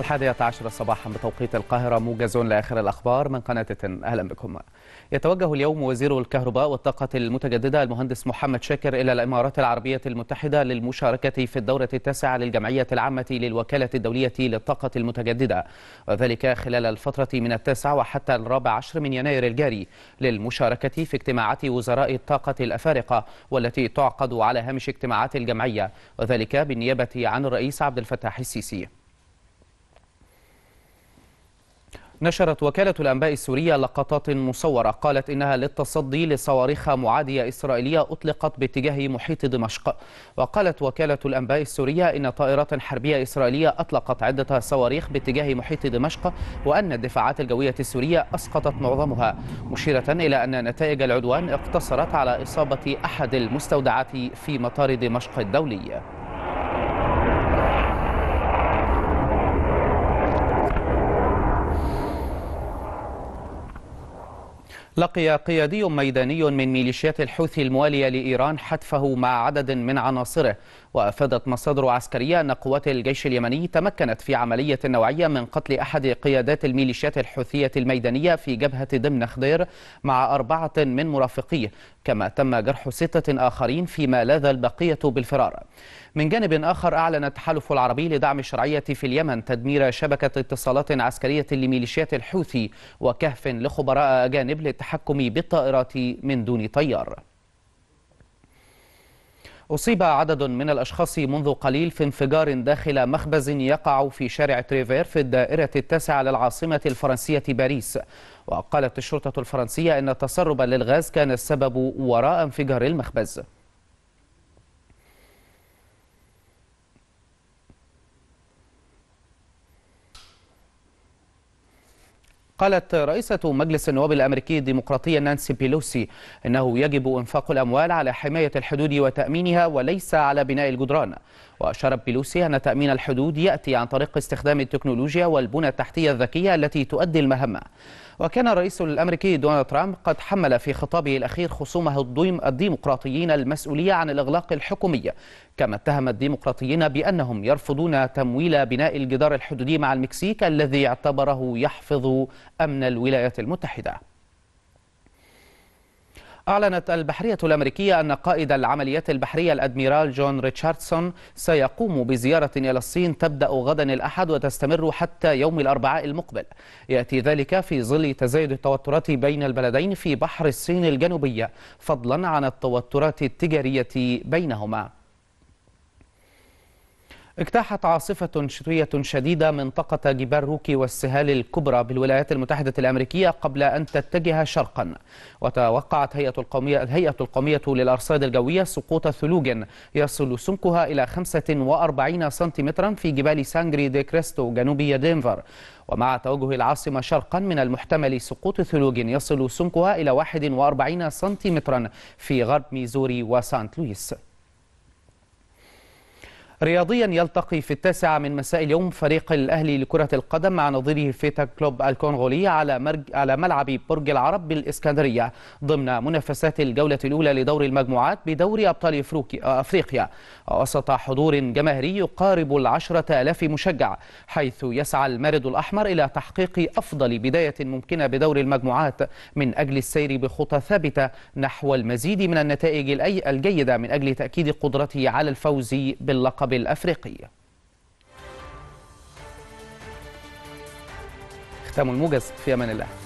الحادية عشر صباحا بتوقيت القاهرة موجز لآخر الأخبار من قناة تن أهلا بكم يتوجه اليوم وزير الكهرباء والطاقة المتجددة المهندس محمد شاكر إلى الإمارات العربية المتحدة للمشاركة في الدورة التاسعة للجمعية العامة للوكالة الدولية للطاقة المتجددة وذلك خلال الفترة من التاسع وحتى الرابع عشر من يناير الجاري للمشاركة في اجتماعات وزراء الطاقة الأفارقة والتي تعقد على هامش اجتماعات الجمعية وذلك بالنيابة عن الرئيس عبد الفتاح السيسي نشرت وكالة الأنباء السورية لقطات مصورة قالت إنها للتصدي لصواريخ معادية إسرائيلية أطلقت باتجاه محيط دمشق وقالت وكالة الأنباء السورية إن طائرات حربية إسرائيلية أطلقت عدة صواريخ باتجاه محيط دمشق وأن الدفاعات الجوية السورية أسقطت معظمها مشيرة إلى أن نتائج العدوان اقتصرت على إصابة أحد المستودعات في مطار دمشق الدولي لقي قيادي ميداني من ميليشيات الحوثي الموالية لإيران حتفه مع عدد من عناصره وأفادت مصادر عسكرية أن قوات الجيش اليمني تمكنت في عملية نوعية من قتل أحد قيادات الميليشيات الحوثية الميدانية في جبهة دمن خدير مع أربعة من مرافقيه كما تم جرح ستة آخرين فيما لاذ البقية بالفرار من جانب آخر أعلن التحالف العربي لدعم الشرعية في اليمن تدمير شبكة اتصالات عسكرية لميليشيات الحوثي وكهف لخبراء أجانب للتحالف التحكم بالطائرات من دون طيار أصيب عدد من الأشخاص منذ قليل في انفجار داخل مخبز يقع في شارع تريفير في الدائرة التاسعة للعاصمة الفرنسية باريس وقالت الشرطة الفرنسية أن تسربا للغاز كان السبب وراء انفجار المخبز قالت رئيسة مجلس النواب الأمريكي الديمقراطية نانسي بيلوسي أنه يجب إنفاق الأموال على حماية الحدود وتأمينها وليس على بناء الجدران وأشارت بيلوسي أن تأمين الحدود يأتي عن طريق استخدام التكنولوجيا والبنى التحتية الذكية التي تؤدي المهمة وكان الرئيس الأمريكي دونالد ترامب قد حمل في خطابه الأخير خصومه الديمقراطيين المسؤولية عن الإغلاق الحكومي كما اتهم الديمقراطيين بأنهم يرفضون تمويل بناء الجدار الحدودي مع المكسيك الذي اعتبره يحفظ أمن الولايات المتحدة أعلنت البحرية الأمريكية أن قائد العمليات البحرية الأدميرال جون ريتشاردسون سيقوم بزيارة إلى الصين تبدأ غدا الأحد وتستمر حتى يوم الأربعاء المقبل يأتي ذلك في ظل تزايد التوترات بين البلدين في بحر الصين الجنوبية فضلا عن التوترات التجارية بينهما اجتاحت عاصفة شتوية شديدة منطقة جبال روكي والسهال الكبرى بالولايات المتحدة الأمريكية قبل أن تتجه شرقا وتوقعت هيئة القومية, الهيئة القومية للأرصاد الجوية سقوط ثلوج يصل سمكها إلى 45 سنتيمترا في جبال سانجري دي كريستو جنوبي دينفر ومع توجه العاصمة شرقا من المحتمل سقوط ثلوج يصل سمكها إلى 41 سنتيمترا في غرب ميزوري وسانت لويس رياضيا يلتقي في التاسعة من مساء اليوم فريق الأهلي لكرة القدم مع نظيره فيتا كلوب الكونغولي على مرج على ملعب برج العرب بالإسكندرية ضمن منافسات الجولة الأولى لدور المجموعات بدوري أبطال أفريقيا وسط حضور جماهيري يقارب العشرة ألاف مشجع حيث يسعى المارد الأحمر إلى تحقيق أفضل بداية ممكنة بدور المجموعات من أجل السير بخطى ثابتة نحو المزيد من النتائج الجيدة من أجل تأكيد قدرته على الفوز باللقب اللقب الأفريقي ختام الموجز في أمان الله